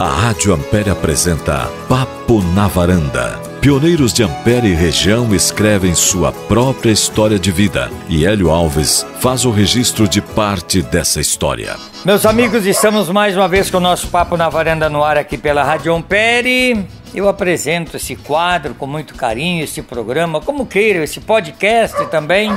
A Rádio Ampere apresenta Papo na Varanda. Pioneiros de Ampere e região escrevem sua própria história de vida e Hélio Alves faz o registro de parte dessa história. Meus amigos, estamos mais uma vez com o nosso Papo na Varanda no ar aqui pela Rádio Ampere. Eu apresento esse quadro com muito carinho, esse programa, como queira, esse podcast também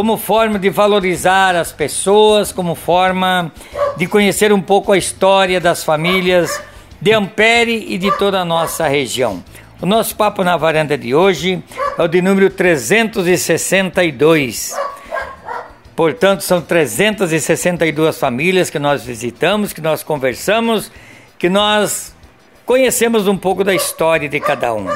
como forma de valorizar as pessoas, como forma de conhecer um pouco a história das famílias de Ampere e de toda a nossa região. O nosso papo na varanda de hoje é o de número 362. Portanto, são 362 famílias que nós visitamos, que nós conversamos, que nós conhecemos um pouco da história de cada um.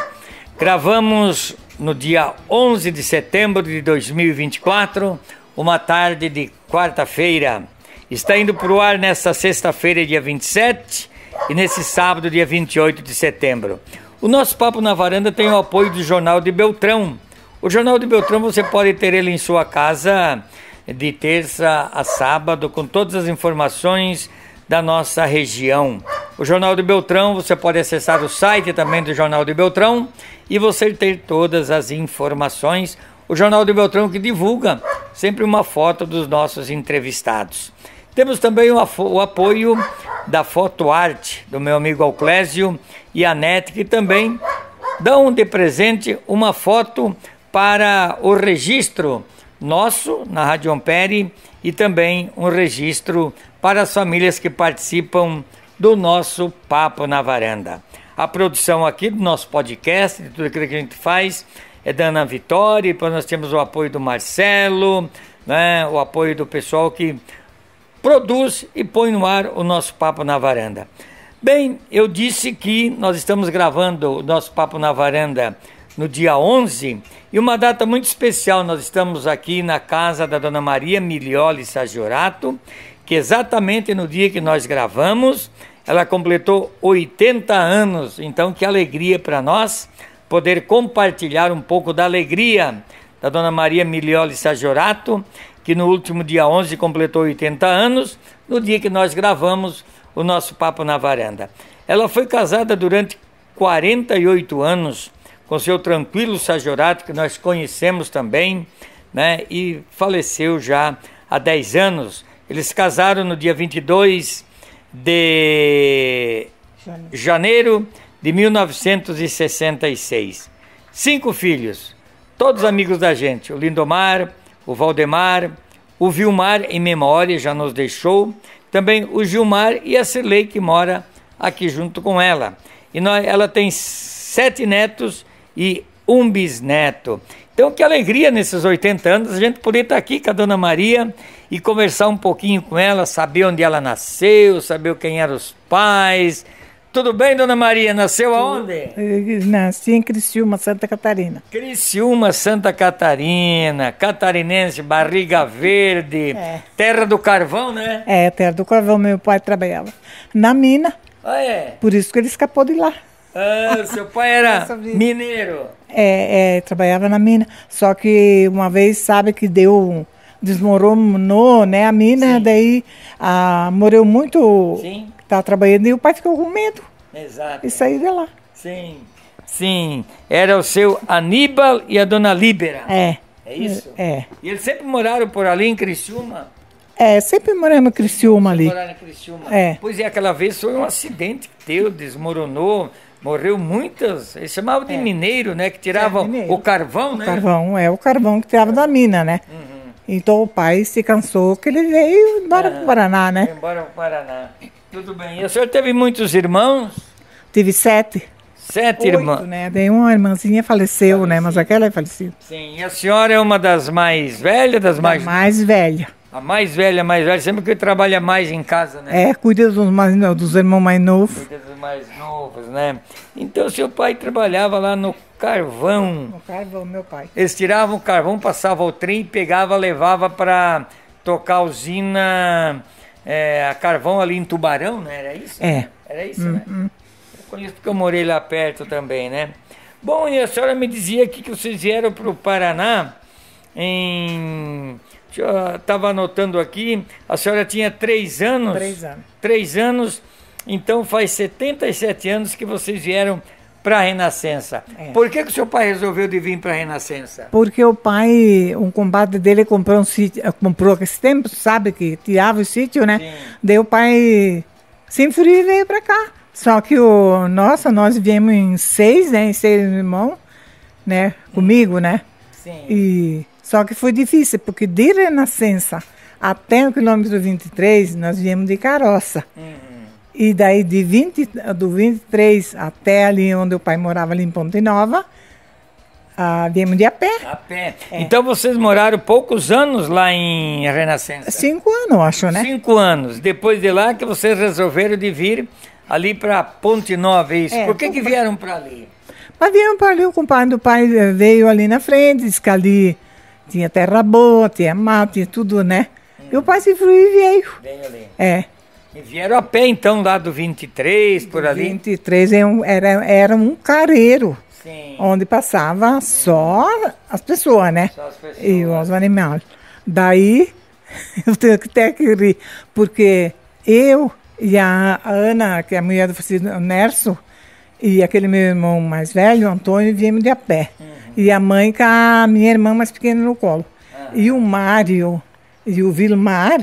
Gravamos no dia 11 de setembro de 2024, uma tarde de quarta-feira. Está indo para o ar nesta sexta-feira, dia 27, e nesse sábado, dia 28 de setembro. O nosso Papo na Varanda tem o apoio do Jornal de Beltrão. O Jornal de Beltrão você pode ter ele em sua casa de terça a sábado, com todas as informações da nossa região. O Jornal de Beltrão, você pode acessar o site também do Jornal de Beltrão e você ter todas as informações. O Jornal de Beltrão que divulga sempre uma foto dos nossos entrevistados. Temos também o, apoio da Fotoarte, do meu amigo Alclésio e a Nete, que também dão de presente uma foto para o registro nosso na Rádio Ampere e também um registro para as famílias que participam do nosso Papo na Varanda. A produção aqui do nosso podcast, de tudo aquilo que a gente faz, é da Ana Vitória, depois nós temos o apoio do Marcelo, né, o apoio do pessoal que produz e põe no ar o nosso Papo na Varanda. Bem, eu disse que nós estamos gravando o nosso Papo na Varanda no dia 11 e uma data muito especial. Nós estamos aqui na casa da Dona Maria Milioli Sagiorato que exatamente no dia que nós gravamos, ela completou 80 anos. Então, que alegria para nós poder compartilhar um pouco da alegria da Dona Maria Milioli Sajorato, que no último dia 11 completou 80 anos, no dia que nós gravamos o nosso Papo na Varanda. Ela foi casada durante 48 anos com seu tranquilo Sajorato, que nós conhecemos também, né, e faleceu já há 10 anos eles casaram no dia 22 de janeiro de 1966. Cinco filhos, todos amigos da gente: o Lindomar, o Valdemar, o Vilmar, em memória, já nos deixou, também o Gilmar e a Cirlei, que mora aqui junto com ela. E nós, ela tem sete netos e um bisneto. Então, que alegria nesses 80 anos a gente poder estar aqui com a Dona Maria e conversar um pouquinho com ela, saber onde ela nasceu, saber quem eram os pais. Tudo bem, Dona Maria? Nasceu aonde? nasci em Criciúma, Santa Catarina. Criciúma, Santa Catarina, catarinense, barriga verde, é. terra do carvão, né? É, terra do carvão. Meu pai trabalhava na mina. Ah, é? Por isso que ele escapou de lá. Ah, seu pai era mineiro. É, é, trabalhava na mina. Só que uma vez, sabe, que deu desmoronou, né, a mina, Sim. daí a, morreu muito, Sim. tá trabalhando, e o pai ficou com medo. Exato. E saiu de lá. Sim. Sim, era o seu Aníbal e a dona Líbera. É. É isso? É. E eles sempre moraram por ali em Criciúma? É, sempre moramos em Criciúma sempre ali. Moraram em Criciúma. É. Pois é, aquela vez foi um acidente que teu desmoronou, Morreu muitas. Eles chamavam de é. mineiro, né? Que tiravam é, o carvão, né? O carvão, é o carvão que tirava da mina, né? Uhum. Então o pai se cansou que ele veio embora ah, para o Paraná, né? Embora para o Paraná. Tudo bem. E o senhor teve muitos irmãos? Tive sete. Sete irmãs. né? Tem uma irmãzinha faleceu, né? Mas aquela é falecida. Sim. E a senhora é uma das mais velhas, das mais... Da mais velha. A mais velha, a mais velha, sempre que trabalha mais em casa, né? É, cuida dos, mais, dos irmãos mais novos. Cuida dos mais novos, né? Então, seu pai trabalhava lá no carvão. No carvão, meu pai. Eles tiravam o carvão, passavam o trem, pegava, levava para tocar a usina é, a carvão ali em Tubarão, né? Era isso? É. Era isso, hum, né? Hum. Eu conheço porque eu morei lá perto também, né? Bom, e a senhora me dizia aqui que vocês vieram para o Paraná em estava ah, anotando aqui, a senhora tinha três anos. Três anos. Três anos, então faz 77 anos que vocês vieram para a Renascença. É. Por que, que o seu pai resolveu de vir para a Renascença? Porque o pai, um combate dele comprou um sítio, eh, comprou esse tempo, sabe que tirava o sítio, né? Sim. Daí o pai se enfriou e veio para cá. Só que o nossa, nós viemos em seis, né? Em seis irmãos, né? Comigo, né? Sim. E só que foi difícil, porque de Renascença até o quilômetro 23, nós viemos de Caroça. Uhum. E daí de 20, do 23 até ali onde o pai morava, ali em Ponte Nova, ah, viemos de a pé. A pé. É. Então vocês moraram poucos anos lá em Renascença? Cinco anos, acho, né? Cinco anos. Depois de lá que vocês resolveram de vir ali para Ponte Nova, é isso. É, Por que, que vieram para ali? Mas vieram para ali, o compadre do pai eh, veio ali na frente, disse que ali tinha terra boa, tinha mato, tinha tudo, né? Hum. Meu pai se fui e veio. Veio ali. É. E vieram a pé, então, lá do 23, por ali? 23 é era, era um careiro. Sim. Onde passava hum. só as pessoas, né? Só as pessoas. E os animais. Daí, eu tenho que ter que rir, porque eu e a Ana, que é a mulher do Nerso, e aquele meu irmão mais velho, Antônio, viemos de a pé. Hum e a mãe com a minha irmã mais pequena no colo. Ah. E o Mário e o Vilmar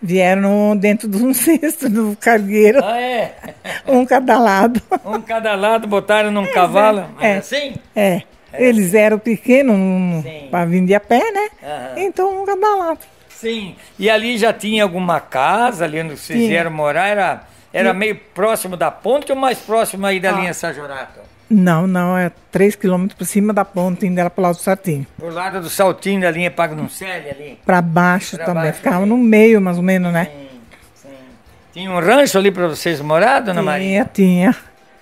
vieram dentro de um cesto do cargueiro. Ah, é? Um cada lado. Um cada lado, botaram num é, cavalo. É, é. assim? É. é. Assim. Eles eram pequenos para vir de a pé, né? Então um cada lado. Sim. E ali já tinha alguma casa, ali onde vocês Sim. vieram morar, era, era meio próximo da ponte ou mais próximo aí da ah. linha São não, não, é 3 km para cima da ponte, indo ela para o lado do Saltinho. o lado do Saltinho, da linha Pagnoncelli ali? Para baixo pra também, baixo, ficava no meio mais ou menos, né? Sim, sim. Tinha um rancho ali para vocês morar, dona tinha, Maria? Tinha, tinha.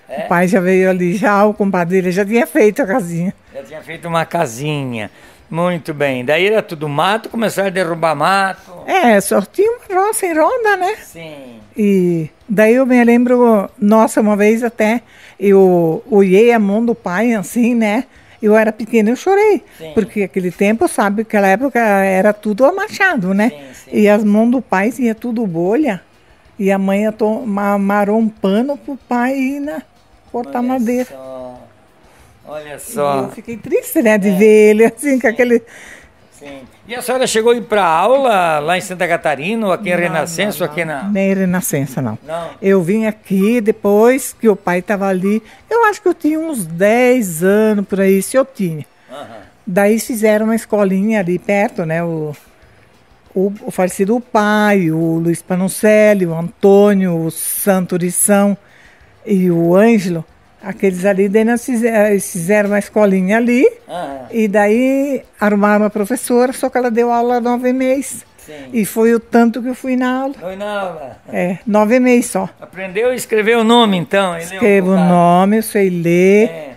É? O pai já veio ali, já o compadre já tinha feito a casinha. Já tinha feito uma casinha. Muito bem. Daí era tudo mato, começaram a derrubar mato. É, só tinha uma roça em ronda, né? Sim. E daí eu me lembro, nossa, uma vez até eu olhei a mão do pai, assim, né? Eu era pequena, eu chorei. Sim. Porque aquele tempo, sabe, aquela época era tudo amachado, né? Sim, sim. E as mãos do pai tinha assim, é tudo bolha. E a mãe amarou um pano pro pai ir na, cortar Olha madeira. Só. Olha só. E eu fiquei triste, né, de é. ver ele assim, com aquele Sim. E a senhora chegou a ir para aula lá em Santa Catarina, ou aqui em não, Renascença, não, não. aqui na... Nem em Renascença, não. não. Eu vim aqui depois que o pai estava ali. Eu acho que eu tinha uns 10 anos por aí, se eu tinha. Uhum. Daí fizeram uma escolinha ali perto, né? O, o, o falecido pai, o Luiz Panuncelli, o Antônio, o Santo Orição e o Ângelo Aqueles ali, daí nós eh, fizeram uma escolinha ali, ah, e daí arrumaram uma professora, só que ela deu aula nove meses. Sim. E foi o tanto que eu fui na aula. Foi na aula. É, nove meses só. Aprendeu a escrever o nome, então? É Escrevo o nome, eu sei ler. É.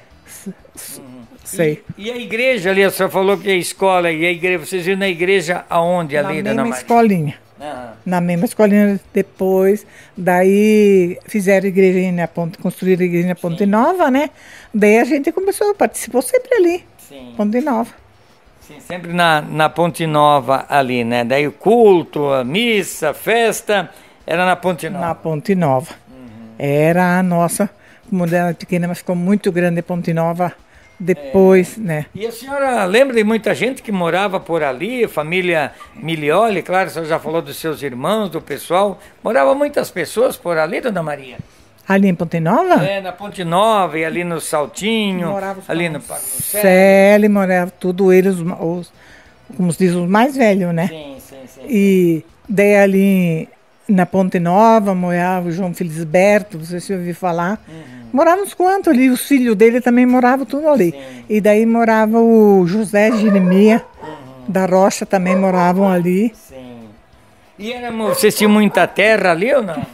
Uhum. Sei. E, e, a igreja ali, a senhora falou que é escola, e a igreja, vocês viram na igreja aonde ali, na dona Maria? escolinha. Ah. Na mesma escolinha depois. Daí fizeram igreja Ponte, construíram a igreja Ponte Sim. Nova, né? Daí a gente começou, participou sempre ali. Sim. Ponte Nova. Sim, sempre na, na Ponte Nova ali, né? Daí o culto, a missa, a festa, era na Ponte Nova. Na Ponte Nova. Uhum. Era a nossa, como era pequena, mas ficou muito grande a Ponte Nova depois, é. né? E a senhora lembra de muita gente que morava por ali, família Milioli, claro, a senhora já falou dos seus irmãos, do pessoal. Morava muitas pessoas por ali, dona Maria? Ali em Ponte Nova? É, na Ponte Nova e ali no Saltinho, morava ali no Cele, morava tudo eles, os, os, como se diz, os mais velhos, né? Sim, sim, sim. E daí ali na Ponte Nova morava o João Felisberto, não sei se ouviu falar. Uhum Morávamos quanto ali, os filhos dele também moravam tudo ali. Sim. E daí morava o José Jeremia, uhum. da Rocha também moravam ali. Sim. E era, vocês tinham muita terra ali ou não?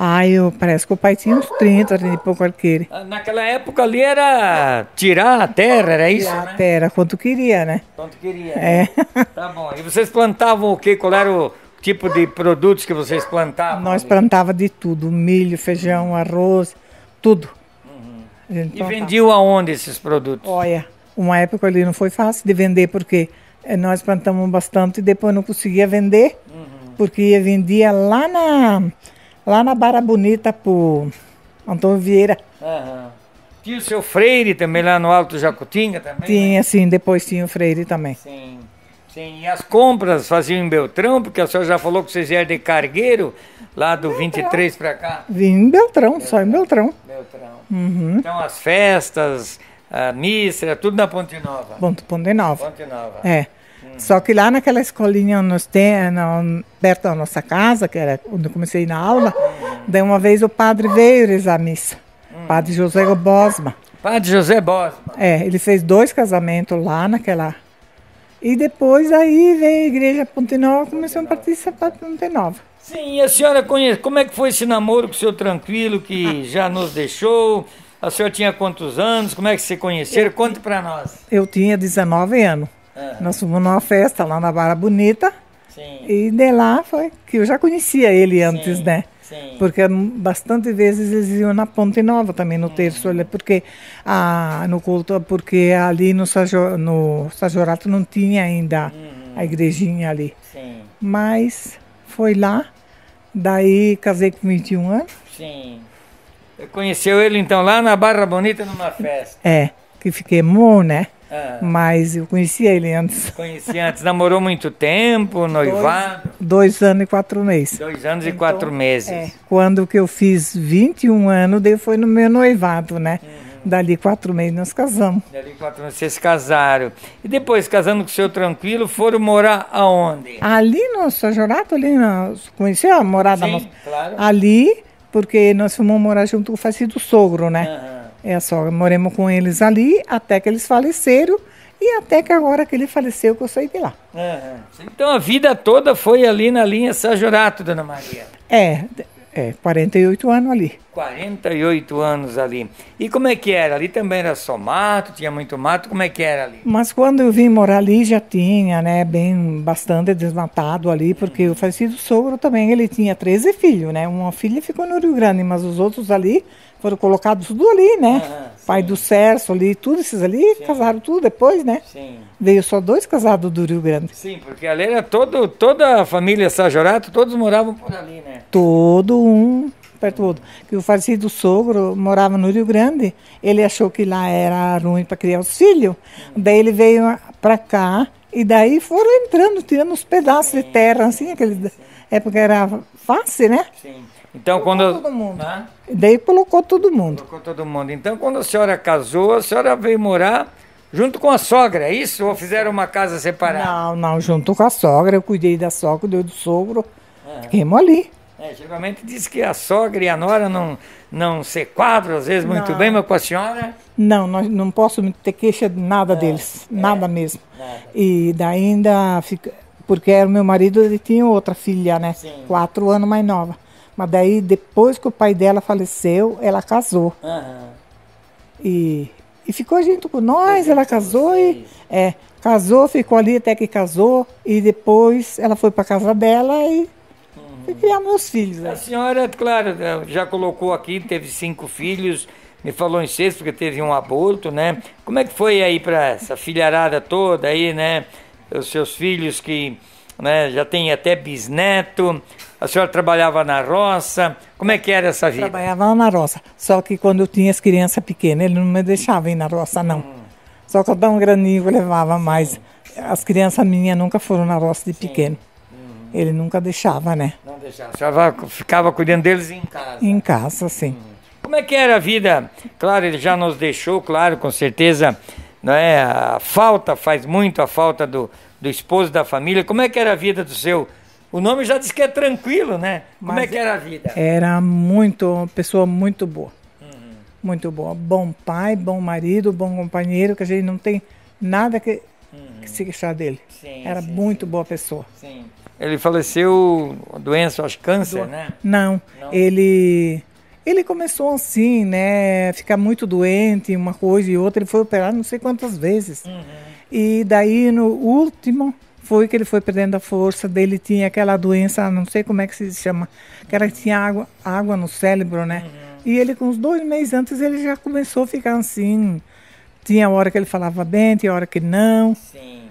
Ah, eu, parece que o pai tinha uns 30, ali de pouco arqueiro. Ah, naquela época ali era tirar a terra, era isso? Tirar né? a terra, quanto queria, né? Quanto queria. É. Né? Tá bom. E vocês plantavam o quê? Qual era o tipo de produtos que vocês plantavam? Nós ali? plantava de tudo, milho, feijão, arroz, tudo. Uhum. Então, e tá. vendiam aonde esses produtos? Olha, uma época ali não foi fácil de vender, porque eh, nós plantamos bastante e depois não conseguia vender, uhum. porque vendia lá na, lá na Barra Bonita por Antônio Vieira. Uhum. Tinha o seu Freire também lá no Alto Jacutinga também? Tinha, né? sim, depois tinha o Freire também. Sim. Sim, e as compras faziam em Beltrão, porque a senhora já falou que vocês eram de cargueiro lá do Beltrão. 23 para cá? Vim em Beltrão, Beltrão, só em Beltrão. Beltrão. Uhum. Então as festas, a missa, tudo na Ponte Nova. Ponte, Ponte Nova. Ponte Nova. É. Hum. Só que lá naquela escolinha nós tem, na, perto da nossa casa, que era onde eu comecei na aula, hum. daí uma vez o padre veio rezar a missa. Hum. Padre José Bosma. Padre José Bosma. É, ele fez dois casamentos lá naquela e depois aí veio a igreja Ponte Nova, começou a participar de Ponte Nova. Sim, e a senhora conhece, como é que foi esse namoro com o seu tranquilo que já nos deixou? A senhora tinha quantos anos? Como é que se conheceram? Conte para nós. Eu tinha 19 anos. Ah. Nós fomos numa festa lá na Barra Bonita. Sim. E de lá foi que eu já conhecia ele antes, Sim. né? Porque bastante vezes eles iam na Ponte Nova também, no hum. terço, uhum. porque a, ah, no culto, porque ali no, no Sajorato não tinha ainda a uhum. igrejinha ali. Sim. Mas foi lá, daí casei com 21 anos. Sim. Conheceu ele então lá na Barra Bonita numa festa. É, que fiquei mo né? Ah. Mas eu conheci ele antes. Conheci antes. Namorou muito tempo, noivado? Dois, dois, anos e quatro meses. Dois anos então, e quatro meses. É, quando que eu fiz 21 anos, daí foi no meu noivado, né? Uhum. Dali quatro meses nós casamos. Dali quatro meses vocês casaram. E depois, casando com o seu tranquilo, foram morar aonde? Ali no São ali na. Conheceu a morada Sim, nossa? Claro. Ali, porque nós fomos morar junto com o falecido sogro, né? Uhum. É só Moremos com eles ali até que eles faleceram e até que agora que ele faleceu que eu saí de lá. É, é. então a vida toda foi ali na linha São dona Maria. É, é, 48 anos ali. 48 anos ali. E como é que era? Ali também era só mato, tinha muito mato, como é que era ali? Mas quando eu vim morar ali já tinha, né, bem bastante desmatado ali, porque hum. o falecido sogro também, ele tinha 13 filhos, né? Uma filha ficou no Rio Grande, mas os outros ali foram colocados tudo ali, né? Ah, Pai do Cerso ali, tudo esses ali, sim. casaram tudo depois, né? Sim. Veio só dois casados do Rio Grande. Sim, porque ali era todo, toda a família Sajorato, todos moravam por ali, né? Todo um perto do outro. Que o falecido sogro morava no Rio Grande, ele achou que lá era ruim para criar os filhos, hum. daí ele veio para cá e daí foram entrando, tirando uns pedaços de terra, assim, aquele época era fácil, né? Sim. Então, colocou quando. Todo mundo. Ah? Daí colocou todo mundo. Colocou todo mundo. Então, quando a senhora casou, a senhora veio morar junto com a sogra, é isso? Ou fizeram uma casa separada? Não, não, junto com a sogra. Eu cuidei da sogra, cuidei do sogro. Ah. ali. É, geralmente diz que a sogra e a nora não, não se quadram, às vezes, não. muito bem, mas com a senhora. Não, não, não posso ter queixa de nada é, deles, é, nada mesmo. Nada. E daí ainda. Fica, porque era o meu marido, ele tinha outra filha, né? Sim. Quatro anos mais nova. Mas daí, depois que o pai dela faleceu, ela casou. Uhum. E, e ficou junto com nós, ela casou e. É, casou, ficou ali até que casou. E depois ela foi para casa dela e uhum. fui criar meus filhos. Né? A senhora, claro, né, já colocou aqui, teve cinco filhos, me falou em sexto porque teve um aborto, né? Como é que foi aí para essa filharada toda aí, né? Os seus filhos que né, já tem até bisneto. A senhora trabalhava na roça? Como é que era essa vida? Trabalhava na roça. Só que quando eu tinha as crianças pequenas, ele não me deixava ir na roça, não. Hum. Só que eu dava um graninho, eu levava, mas as crianças minhas nunca foram na roça de Sim. pequeno. Hum. Ele nunca deixava, né? Não deixava. A senhora ficava cuidando deles em casa? Em casa, sim. Hum. Como é que era a vida? Claro, ele já nos deixou, claro, com certeza, não é? A falta faz muito a falta do, do esposo da família. Como é que era a vida do seu o nome já diz que é tranquilo, né? Mas Como é que era a vida? Era muito, uma pessoa muito boa. Uhum. Muito boa. Bom pai, bom marido, bom companheiro, que a gente não tem nada que, uhum. que se queixar dele. Sim, era sim, muito sim. boa pessoa. Sim. Ele faleceu doença, acho câncer, Do... né? Não, não, ele ele começou assim, né, ficar muito doente, uma coisa e outra, ele foi operado não sei quantas vezes. Uhum. E daí no último foi que ele foi perdendo a força dele, tinha aquela doença, não sei como é que se chama, que era que tinha água, água no cérebro, né? Uhum. E ele, com uns dois meses antes, ele já começou a ficar assim. Tinha hora que ele falava bem, tinha hora que não. Sim.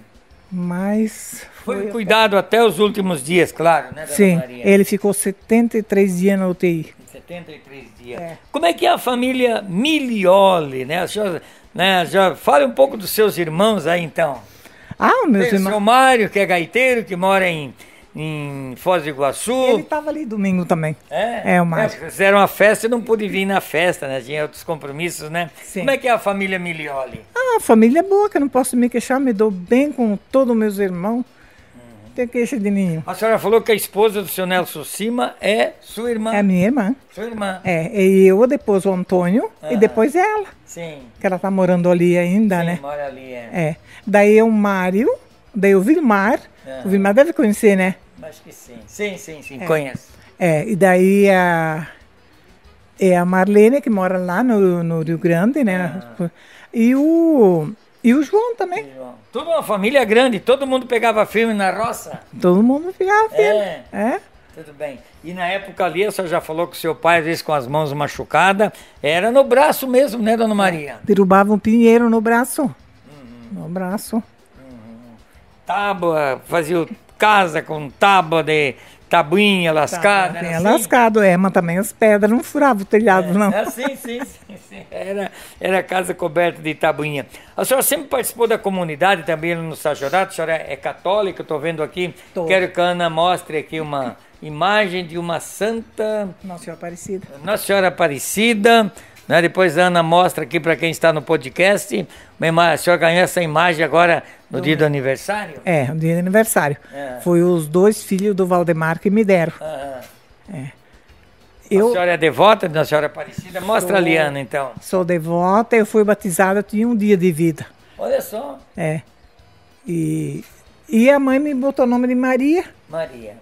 Mas. Foi, foi cuidado até... até... os últimos dias, claro, né? Sim, ele ficou 73 dias na UTI. 73 dias. É. Como é que é a família Milioli, né? A senhora, né? Já fale um pouco dos seus irmãos aí então. Ah, meu Tem irmãos. o seu Mário, que é gaiteiro, que mora em, em Foz do Iguaçu. Ele estava ali domingo também. É? É, o Mário. É, fizeram uma festa e não pude vir na festa, né? Tinha outros compromissos, né? Sim. Como é que é a família Milioli? Ah, a família é boa, que eu não posso me queixar. Me dou bem com todos os meus irmãos tem queixa de nenhum. A senhora falou que a esposa do seu Nelson Cima é sua irmã. É minha irmã. Sua irmã. É, e eu, depois o Antônio, ah, e depois ela. Sim. Que ela tá morando ali ainda, Sim, né? mora ali, é. é. Daí o Mário, daí o Vilmar. Ah, o Vilmar deve conhecer, né? Acho que sim. Sim, sim, sim, é. conheço. É, e daí a... É a Marlene, que mora lá no, no Rio Grande, né? Ah. E o... E o João também. João. Tudo uma família grande, todo mundo pegava filme na roça. Todo mundo pegava é? filme. É. é. Tudo bem. E na época ali, a senhora já falou que o seu pai, às vezes com as mãos machucadas, era no braço mesmo, né, dona Maria? Derrubava um pinheiro no braço. Uhum. No braço. Uhum. Tábua, fazia casa com tábua de, tabuinha tá, tá. lascada. Né? Tabuinha assim? lascado, é, mas também as pedras não furavam o telhado, é, não. É, sim, sim, sim, sim. Era, era casa coberta de tabuinha. A senhora sempre participou da comunidade também no Sajorato, a senhora é católica, estou vendo aqui. Tô. Quero que a Ana mostre aqui uma imagem de uma santa... Nossa Senhora Aparecida. Nossa Senhora Aparecida, né? Depois a Ana mostra aqui para quem está no podcast. A senhora ganhou essa imagem agora no do... dia do aniversário? É, no dia do aniversário. É. Foi os dois filhos do Valdemar que me deram. Ah. ah. É. Eu... A senhora é devota de Nossa Senhora Aparecida? Mostra sou, a Liana, então. Sou devota, eu fui batizada, eu tinha um dia de vida. Olha só. É. E, e a mãe me botou o nome de Maria. Maria.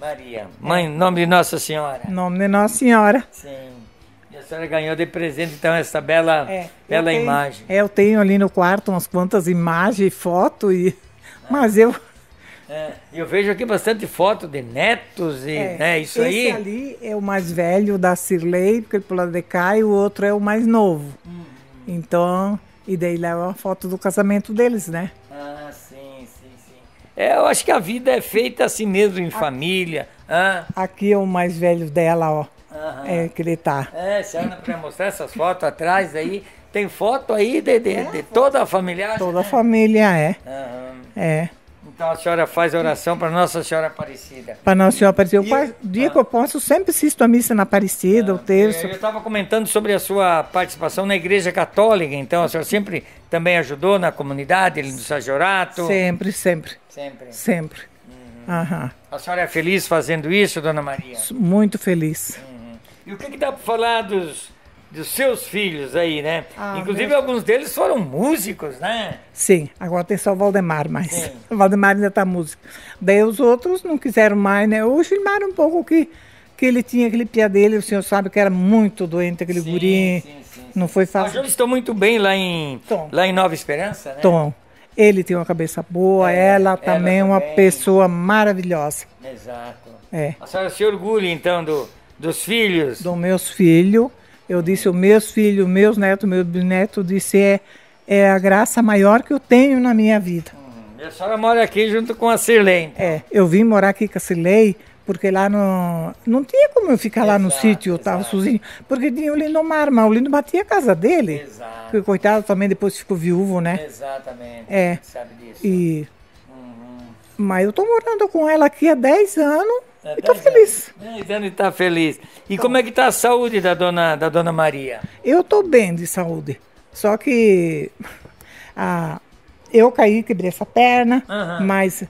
Maria. Mãe, nome de Nossa Senhora. Nome de Nossa Senhora. Sim. E a senhora ganhou de presente, então, essa bela, é, bela tenho, imagem. É, eu tenho ali no quarto umas quantas imagens, foto, e, é. mas eu... É, eu vejo aqui bastante foto de netos e é, né, isso esse aí. Esse ali é o mais velho da Cirlei, porque pro lado de cá, e o outro é o mais novo. Hum. Então, e daí lá é uma foto do casamento deles, né? Ah, sim, sim, sim. É, eu acho que a vida é feita assim mesmo, em aqui, família. Ah. Aqui é o mais velho dela, ó. Uhum. É, que ele tá. É, Ana, para mostrar essas fotos atrás aí. Tem foto aí de, de, de toda a família? Toda a família é. Uhum. É. Então a senhora faz oração para Nossa Senhora Aparecida. Para Nossa Senhora Aparecida. Eu, dia que ah. eu posso, sempre assisto a missa na Aparecida, ah, o terço. Eu estava comentando sobre a sua participação na Igreja Católica, então a senhora sempre também ajudou na comunidade, no Sajorato? Sempre, sempre. Sempre? Sempre. Uhum. A senhora é feliz fazendo isso, Dona Maria? Muito feliz. Uhum. E o que, que dá para falar dos, dos seus filhos aí, né? Ah, Inclusive alguns deles foram músicos, né? Sim, agora tem só o Valdemar mais. Sim. O Valdemar ainda está músico. Daí os outros não quiseram mais, né? Hoje filmaram um pouco que que ele tinha aquele pia dele, o senhor sabe que era muito doente aquele sim, guri. Sim, sim, não foi fácil. Mas estão muito bem lá em Tom. lá em Nova Esperança, né? Tom. Ele tem uma cabeça boa, é, ela, ela também é uma pessoa maravilhosa. Exato. É. A senhora se orgulha então do dos filhos? Dos meus filhos. Eu disse, os meus filhos, meus netos, meu bisneto, disse, é, é a graça maior que eu tenho na minha vida. Hum, e a senhora mora aqui junto com a Cirlei? Então. É, eu vim morar aqui com a Cirlei, porque lá no, não tinha como eu ficar exato, lá no sítio, eu estava sozinho, porque tinha o Lindomar, mas o Lindomar tinha a casa dele. Exato. o coitado também depois ficou viúvo, né? Exatamente. É. Sabe disso. E, uhum. Mas eu estou morando com ela aqui há 10 anos Tá tá estou feliz. 10 e está feliz. E tá. como é que está a saúde da dona, da dona Maria? Eu estou bem de saúde. Só que a, eu caí, quebrei essa perna, uhum. mas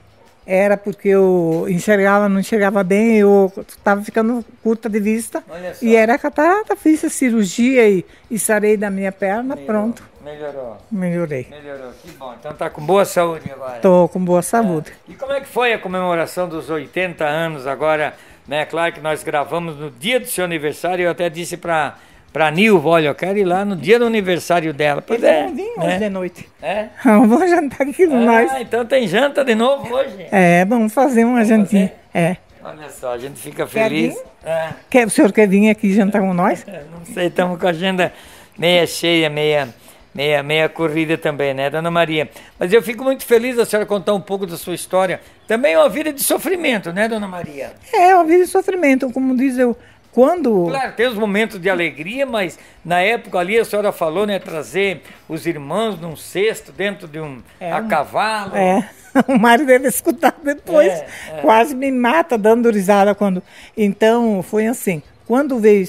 era porque eu enxergava, não enxergava bem, eu estava ficando curta de vista. E era catarata, fiz a cirurgia e, e sarei da minha perna, Meu. pronto. Melhorou. Melhorei. Melhorou, que bom. Então tá com boa saúde agora. Tô com boa saúde. É. E como é que foi a comemoração dos 80 anos agora? Né? Claro que nós gravamos no dia do seu aniversário, eu até disse para para Nilva, olha, eu quero ir lá no dia do aniversário dela. Pois Eles é, vim hoje né? de noite. É? Vamos jantar aqui com ah, nós. então tem janta de novo hoje? É, vamos fazer uma vamos jantinha. Fazer? É. Olha só, a gente fica quer feliz. É. Quer, o senhor quer vir aqui jantar com nós? Não sei, estamos com a agenda meia cheia, meia meia, meia corrida também, né, Dona Maria? Mas eu fico muito feliz da senhora contar um pouco da sua história. Também é uma vida de sofrimento, né, Dona Maria? É, é uma vida de sofrimento, como diz eu. Quando... Claro, tem os momentos de alegria, mas na época ali a senhora falou, né, trazer os irmãos num cesto dentro de um é, a cavalo. É. O Mário deve escutar depois, é, é. quase me mata dando risada quando. Então foi assim. Quando veio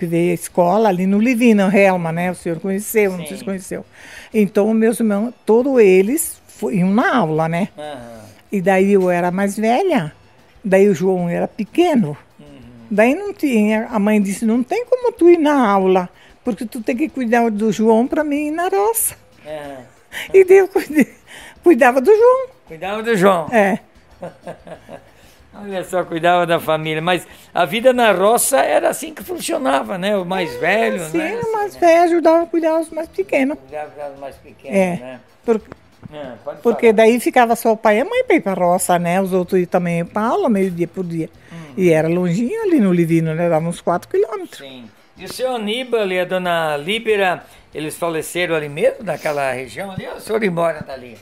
que veio à escola ali no Livina, Helma, né? O senhor conheceu, Sim. não se conheceu. Então, meus irmãos, todos eles iam na aula, né? Uhum. E daí eu era mais velha, daí o João era pequeno. Uhum. Daí não tinha, a mãe disse, não tem como tu ir na aula, porque tu tem que cuidar do João para mim ir na roça. Uhum. E daí eu cuidava do João. Cuidava do João. É. Olha só, cuidava da família. Mas a vida na roça era assim que funcionava, né? O mais é, velho, sim, né? Sim, o mais assim, velho né? ajudava a cuidar os mais pequenos. Ajudava os mais pequenos, é, né? Por, é, porque falar. daí ficava só o pai e a mãe para ir para roça, né? Os outros também para aula, meio-dia por dia. Hum. E era longinho ali no Livino, né? Dava uns 4 quilômetros. Sim. E o seu Aníbal e a dona Líbera, eles faleceram ali mesmo, naquela região ali? Ou o senhor embora dali?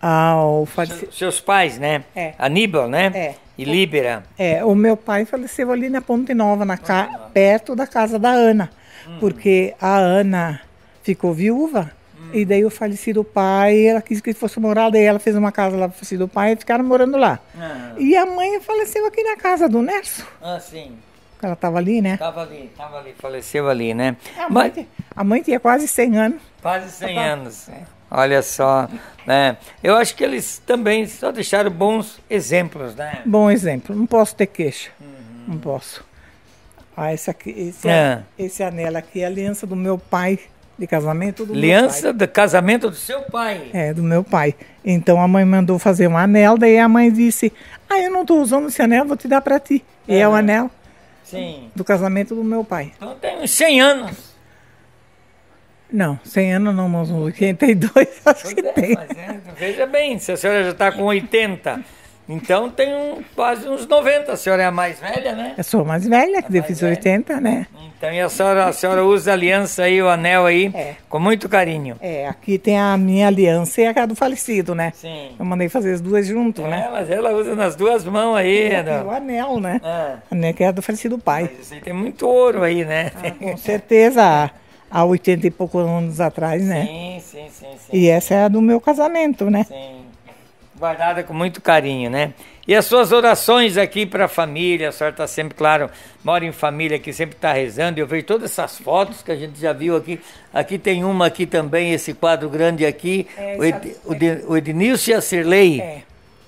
Ah, o falecido. Seus pais, né? É. Aníbal, né? É. E Libera. É, o meu pai faleceu ali na Ponte Nova, na ca... perto da casa da Ana, hum. porque a Ana ficou viúva hum. e daí o falecido pai, ela quis que fosse morar, daí ela fez uma casa lá pro falecido pai e ficaram morando lá. Ah. E a mãe faleceu aqui na casa do Nerso. Ah, sim. Ela estava ali, né? Tava ali, tava ali, faleceu ali, né? É, a mãe, Mas... a mãe tinha quase 100 anos. Quase 100 tava... Tá. anos. É. Olha só, né? Eu acho que eles também só deixaram bons exemplos, né? Bom exemplo. Não posso ter queixa. Uhum. Não posso. Ah, esse, aqui, esse, é. esse anel aqui é a aliança do meu pai de casamento do Aliança de casamento do seu pai. É, do meu pai. Então a mãe mandou fazer um anel, daí a mãe disse: "Ah, eu não estou usando esse anel, vou te dar para ti". É. E é o ah. anel. Sim. Do casamento do meu pai. Então tem uns 100 anos. Não, 100 anos não, mas 82 acho pois que é, tem. É, veja bem, se a senhora já está com 80, então tem um, quase uns 90. A senhora é a mais velha, né? Eu sou mais velha, que eu fiz 80, né? Então, e a senhora, a senhora usa a aliança aí, o anel aí, é. com muito carinho. É, aqui tem a minha aliança e a do falecido, né? Sim. Eu mandei fazer as duas junto, é, né? Mas ela usa nas duas mãos aí. É, o anel, né? Ah. A que é a do falecido pai. Mas isso aí tem muito ouro aí, né? Ah, com certeza. há 80 e poucos anos atrás, né? Sim, sim, sim, sim. E essa é a do meu casamento, né? Sim. Guardada com muito carinho, né? E as suas orações aqui para a família, a senhora está sempre, claro, mora em família que sempre está rezando. Eu vejo todas essas fotos que a gente já viu aqui. Aqui tem uma aqui também, esse quadro grande aqui, é, o, Ed, é. o, Ednilson e a É.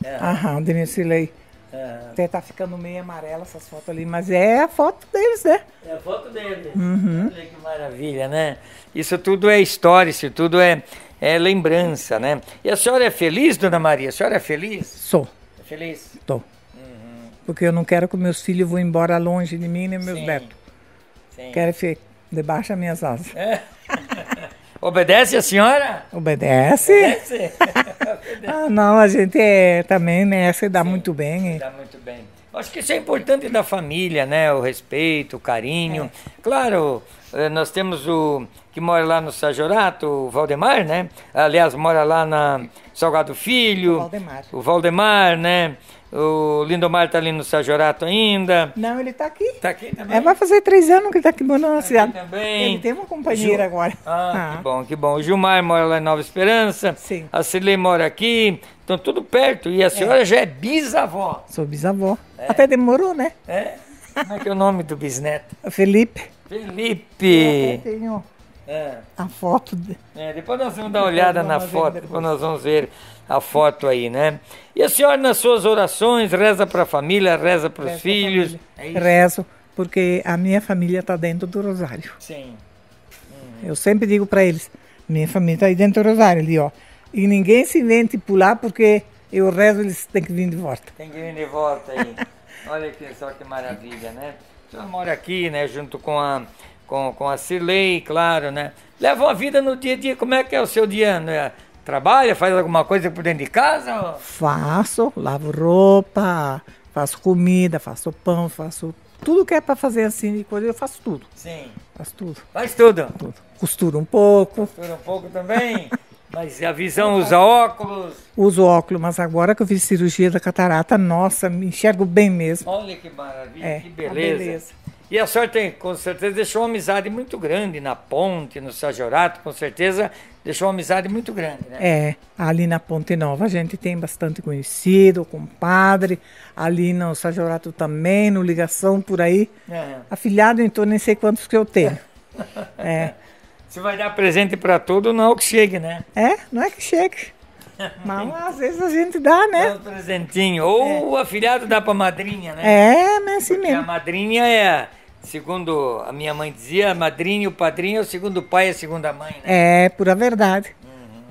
é. Aham, o Ednilson e Uhum. Até tá ficando meio amarela essas fotos ali, mas é a foto deles, né? É a foto deles. Uhum. Olha que maravilha, né? Isso tudo é história, isso tudo é, é lembrança, né? E a senhora é feliz, dona Maria? A senhora é feliz? Sou. É feliz? Tô. Uhum. Porque eu não quero que meus filhos vão embora longe de mim nem meus Sim. netos. Sim. Quero é ficar debaixo das minhas asas. É. Obedece a senhora? Obedece. Obedece. ah, não, a gente é, também, né? Se dá Sim, muito bem. Se dá muito bem. Acho que isso é importante da família, né? O respeito, o carinho. É. Claro, eh, nós temos o, que mora lá no Sajorato, o Valdemar, né? Aliás, mora lá na Salgado Filho. O Valdemar. O Valdemar, né? O Lindomar tá ali no Sajorato ainda. Não, ele tá aqui. Tá aqui também. É, vai fazer três anos que ele tá aqui morando na cidade. Também. Ele tem uma companheira Ju... agora. Ah, ah, que bom, que bom. O Gilmar mora lá em Nova Esperança. Sim. A Cilei mora aqui. Então tudo perto. E a é. senhora é. já é bisavó. Sou bisavó. É. Até demorou, né? É. Como é que é o nome do bisneto? Felipe. Felipe. Eu tenho é. A foto dele. É, depois nós vamos dar uma olhada na foto, depois nós vamos ver a foto aí, né? E a senhora, nas suas orações, reza para a família, reza para os filhos? É Rezo, porque a minha família está dentro do Rosário. Sim. Uhum. Eu sempre digo para eles, minha família está aí dentro do Rosário, ali, ó. E ninguém se invente pular, porque eu rezo, eles têm que vir de volta. Tem que vir de volta aí. Olha que só que maravilha, né? A senhora mora aqui, né, junto com a com, com a Cirlei, claro, né? Levam a vida no dia a dia. Como é que é o seu dia? Né? Trabalha, faz alguma coisa por dentro de casa? Faço, lavo roupa, faço comida, faço pão, faço tudo que é para fazer assim de coisa, eu faço tudo. Sim. Faço tudo. Faz tudo? tudo. Costuro um pouco. Costuro um pouco também? Mas a visão usa óculos? Uso óculos, mas agora que eu fiz cirurgia da catarata, nossa, me enxergo bem mesmo. Olha que maravilha, é, que beleza. beleza. E a senhora tem, com certeza, deixou uma amizade muito grande na ponte, no Sajorato, com certeza deixou uma amizade muito grande, né? É, ali na Ponte Nova a gente tem bastante conhecido, compadre, ali no Sajorato também, no Ligação, por aí. É. Afilhado, então, nem sei quantos que eu tenho. é. Você vai dar presente para todo, não é que chegue, né? É, não é que chegue. Mas às vezes a gente dá, né? Dá um presentinho. Ou é. o afilhado dá pra madrinha, né? É, mas né, assim Porque mesmo. a madrinha é, segundo a minha mãe dizia, a madrinha e o padrinho é o segundo pai e é a segunda mãe, né? É, pura verdade. Uhum.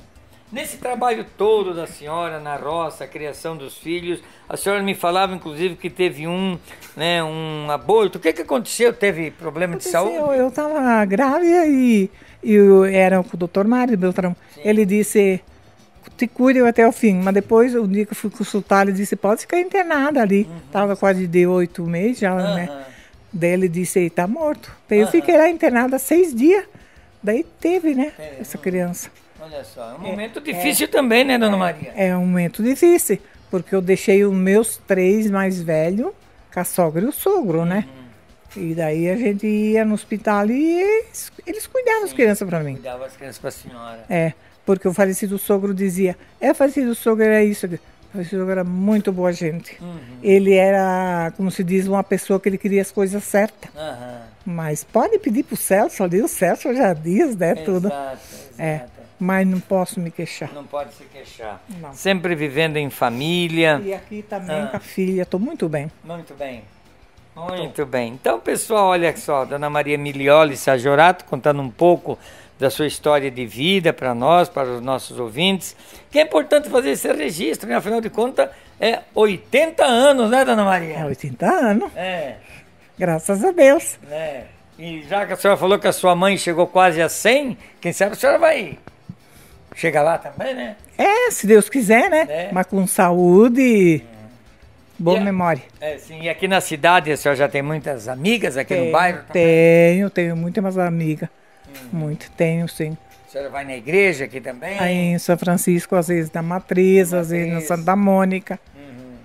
Nesse trabalho todo da senhora na roça, a criação dos filhos, a senhora me falava inclusive que teve um, né, um aborto. O que é que aconteceu? Teve problema aconteceu, de saúde? Eu estava grávida e, e eu era com o doutor Mário Beltrão. Sim. Ele disse te cuidem até o fim. Mas depois, o dia que eu fui consultar, ele disse, pode ficar internada ali. Estava uhum. quase de oito meses já, uhum. né? Daí ele disse, está morto. Daí uhum. eu fiquei lá internada seis dias. Daí teve, né, é, essa criança. Olha só, é um é, momento é. difícil é, também, né, Dona é, Maria? É um momento difícil, porque eu deixei os meus três mais velhos com a sogra e o sogro, né? Uhum. E daí a gente ia no hospital e eles, eles cuidavam Sim, as crianças para mim. Cuidavam as crianças para a senhora. É, porque o falecido sogro dizia, é o falecido sogro era isso. O falecido sogro era muito boa gente. Uhum. Ele era, como se diz, uma pessoa que ele queria as coisas certas. Uhum. Mas pode pedir para o Celso ali, o Celso já diz, né, exato, tudo. Exato. É, mas não posso me queixar. Não pode se queixar. Não. Sempre vivendo em família. E aqui também ah. com a filha, estou muito bem. Muito bem. Muito então, bem. Então, pessoal, olha só, Dona Maria Milioli Sajorato contando um pouco da sua história de vida para nós, para os nossos ouvintes, que é importante fazer esse registro, né? afinal de contas, é 80 anos, né, Dona Maria? É 80 anos. É. Graças a Deus. É. E já que a senhora falou que a sua mãe chegou quase a 100, quem sabe a senhora vai chegar lá também, né? É, se Deus quiser, né? É. Mas com saúde... É Boa e é- memória. É, sim, e aqui na cidade a senhora já tem muitas amigas aqui tenho, no bairro? Tenho, tenho muitas amigas. Hum. Muito, tenho sim. A senhora vai na igreja aqui também? Aí em São Francisco, às vezes na Matriz, na às vezes na Santa Mônica. Uhum.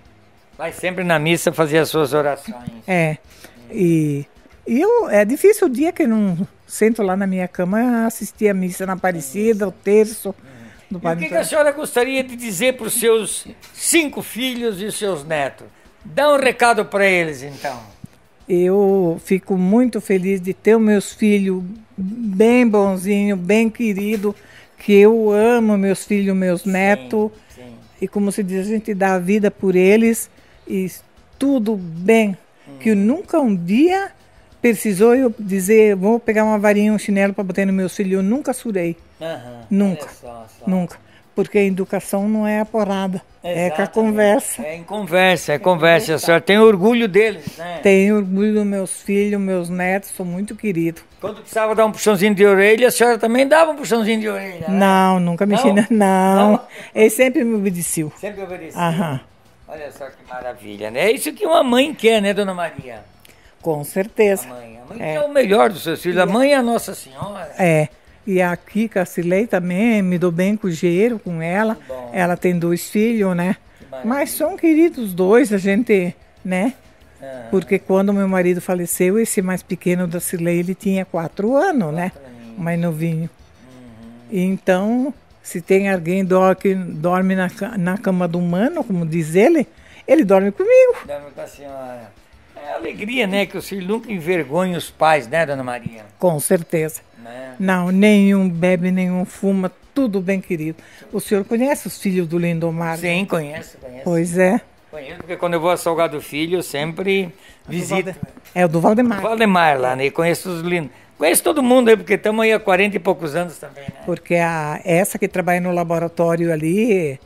Vai sempre na missa fazer as suas orações. É. Hum. E, e eu, é difícil o dia que não sento lá na minha cama assistir a missa na Aparecida, o terço. E o que, que, a senhora gostaria de dizer para os seus cinco filhos e os seus netos? Dá um recado para eles, então. Eu fico muito feliz de ter os meus filhos bem bonzinho, bem querido, que eu amo meus filhos, meus netos. Sim. E como se diz, a gente dá a vida por eles e tudo bem. Hum. Que nunca um dia precisou eu dizer, vou pegar uma varinha, um chinelo para bater no meu filho. Eu nunca surei. Uhum. Nunca. Só, só. Nunca. Porque a educação não é a Exatamente. é com a conversa. É em conversa, é conversa. A senhora tem orgulho deles, né? Tenho orgulho dos meus filhos, meus netos, sou muito querido. Quando precisava dar um puxãozinho de orelha, a senhora também dava um puxãozinho de orelha? Né? Não, nunca mexi, não. não. não. Ele sempre me obedeceu. Sempre obedeceu. Aham. Olha só que maravilha, né? É isso que uma mãe quer, né, dona Maria? Com certeza. A mãe, a mãe é. é o melhor dos seus filhos. A mãe é a Nossa Senhora. É. E a Kika Silei também, me dou bem com o Gero, com ela. Ela tem dois filhos, né? Mas são queridos dois, a gente, né? É. Porque quando meu marido faleceu, esse mais pequeno da Silei, ele tinha quatro anos, né? Mais novinho. Uhum. Então, se tem alguém que dorme na, na cama do humano, como diz ele, ele dorme comigo. Dorme com a senhora. É alegria, né? Que os filhos nunca envergonham os pais, né, dona Maria? Com certeza. Né? Não, nenhum bebe, nenhum fuma, tudo bem querido. O senhor conhece os filhos do Lindomar? Né? Sim, conheço, conheço. Pois é. Conheço, porque quando eu vou a Salgado Filho, eu sempre é visito. É o do Valdemar. O Valdemar lá, né? conheço os lindos. Conheço todo mundo aí, porque estamos aí há 40 e poucos anos também, né? Porque a, essa que trabalha no laboratório ali,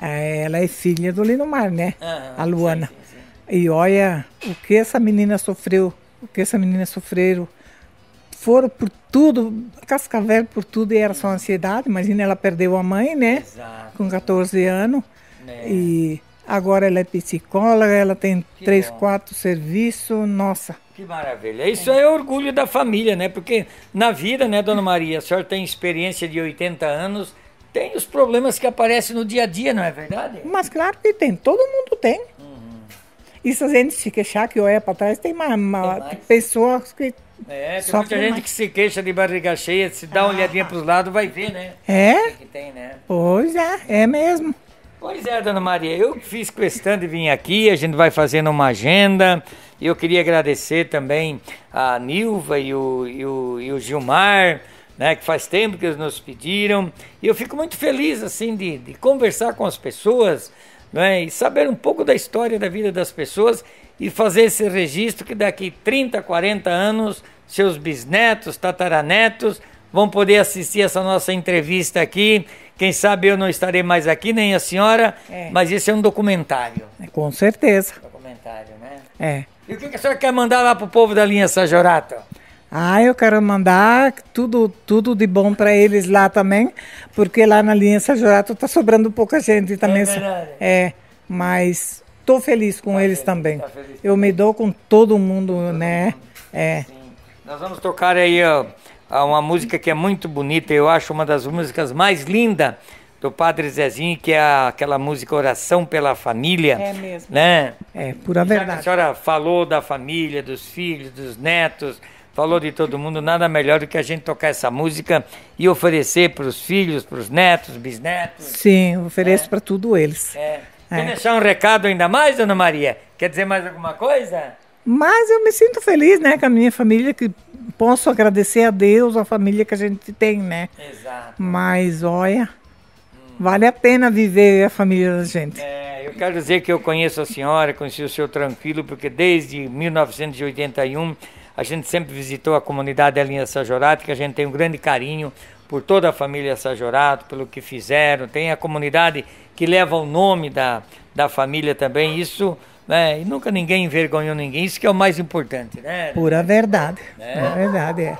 é, ela é filha do Lindomar, né? Ah, a Luana. Sim, sim, sim. E olha o que essa menina sofreu, o que essa menina sofreu foram por tudo, Cascavel por tudo, e era só ansiedade. Imagina, ela perdeu a mãe, né? Exato. Com 14 anos. É. E agora ela é psicóloga, ela tem que três, bom. quatro serviços, nossa. Que maravilha. Isso é. é orgulho da família, né? Porque na vida, né, dona Maria, a senhora tem experiência de 80 anos, tem os problemas que aparecem no dia a dia, não é verdade? Mas claro que tem, todo mundo tem. Isso a gente se queixar que olha para trás, tem mais, mais, tem pessoas que. É, tem muita gente mais. que se queixa de barriga cheia, se dá ah. uma olhadinha ah. para os lados, vai ver, né? É? Que tem, né? Pois é, é mesmo. Pois é, dona Maria, eu fiz questão de vir aqui, a gente vai fazendo uma agenda. E eu queria agradecer também a Nilva e o, e o, e o Gilmar. Né, que faz tempo que eles nos pediram. E eu fico muito feliz assim de, de conversar com as pessoas né? e saber um pouco da história da vida das pessoas e fazer esse registro que daqui 30, 40 anos, seus bisnetos, tataranetos vão poder assistir essa nossa entrevista aqui. Quem sabe eu não estarei mais aqui, nem a senhora, é. mas esse é um documentário. É, com certeza. Documentário, né? É. E o que a senhora quer mandar lá para o povo da linha Sajorata? Ah, eu quero mandar tudo, tudo de bom para eles lá também, porque lá na linha São Jurato está sobrando pouca gente é também. É, é mas estou feliz com tá eles feliz, também. Tá feliz. Eu me dou com todo mundo, todo né? Mundo. É. Sim. Nós vamos tocar aí ó, uma música que é muito bonita, eu acho uma das músicas mais lindas do Padre Zezinho, que é aquela música Oração pela Família. É mesmo. Né? É, pura verdade. a senhora falou da família, dos filhos, dos netos falou de todo mundo, nada melhor do que a gente tocar essa música e oferecer para os filhos, para os netos, bisnetos. Sim, ofereço é. para tudo eles. É. é. é. Quer é. deixar um recado ainda mais, dona Maria? Quer dizer mais alguma coisa? Mas eu me sinto feliz, né, com a minha família, que posso agradecer a Deus, a família que a gente tem, né? Exato. Mas olha, hum. vale a pena viver a família da gente. É, eu quero dizer que eu conheço a senhora, conheci o seu tranquilo, porque desde 1981 a gente sempre visitou a comunidade da linha Sajorato, que a gente tem um grande carinho por toda a família Sajorato, pelo que fizeram. Tem a comunidade que leva o nome da, da família também. Isso, né? E nunca ninguém envergonhou ninguém. Isso que é o mais importante, né? Pura verdade. É. verdade, é.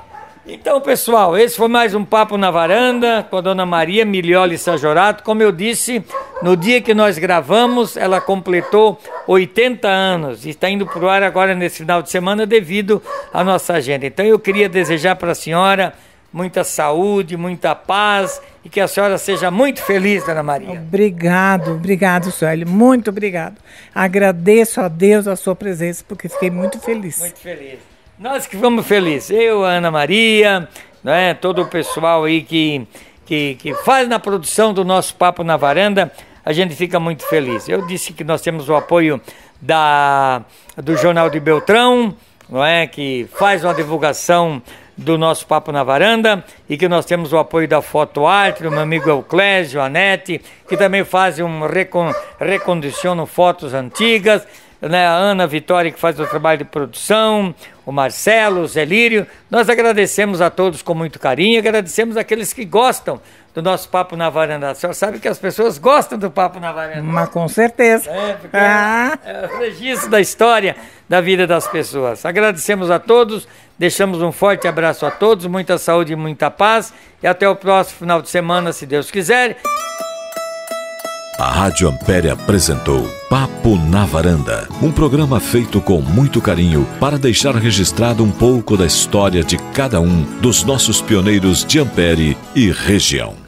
Então, pessoal, esse foi mais um Papo na Varanda com a dona Maria Milioli Sajorato. Como eu disse, no dia que nós gravamos, ela completou 80 anos e está indo para o ar agora nesse final de semana devido à nossa agenda. Então, eu queria desejar para a senhora muita saúde, muita paz e que a senhora seja muito feliz, dona Maria. Obrigado, obrigado, Sueli, muito obrigado. Agradeço a Deus a sua presença porque fiquei muito feliz. Muito feliz. Nós que fomos felizes. Eu, Ana Maria, né, todo o pessoal aí que, que, que faz na produção do nosso Papo na Varanda, a gente fica muito feliz. Eu disse que nós temos o apoio da, do Jornal de Beltrão, não é, que faz uma divulgação do nosso Papo na Varanda e que nós temos o apoio da Foto Arte, do meu amigo Euclésio, Anete, que também fazem um recon, recondicionam fotos antigas né, a Ana Vitória que faz o trabalho de produção, o Marcelo, o Zelírio. Nós agradecemos a todos com muito carinho, agradecemos aqueles que gostam do nosso Papo na Varanda. A senhora sabe que as pessoas gostam do Papo na Varanda. Mas com certeza. É, porque é, ah. é o registro da história da vida das pessoas. Agradecemos a todos, deixamos um forte abraço a todos, muita saúde e muita paz. E até o próximo final de semana, se Deus quiser. A Rádio Ampere apresentou Papo na Varanda, um programa feito com muito carinho para deixar registrado um pouco da história de cada um dos nossos pioneiros de Ampere e região.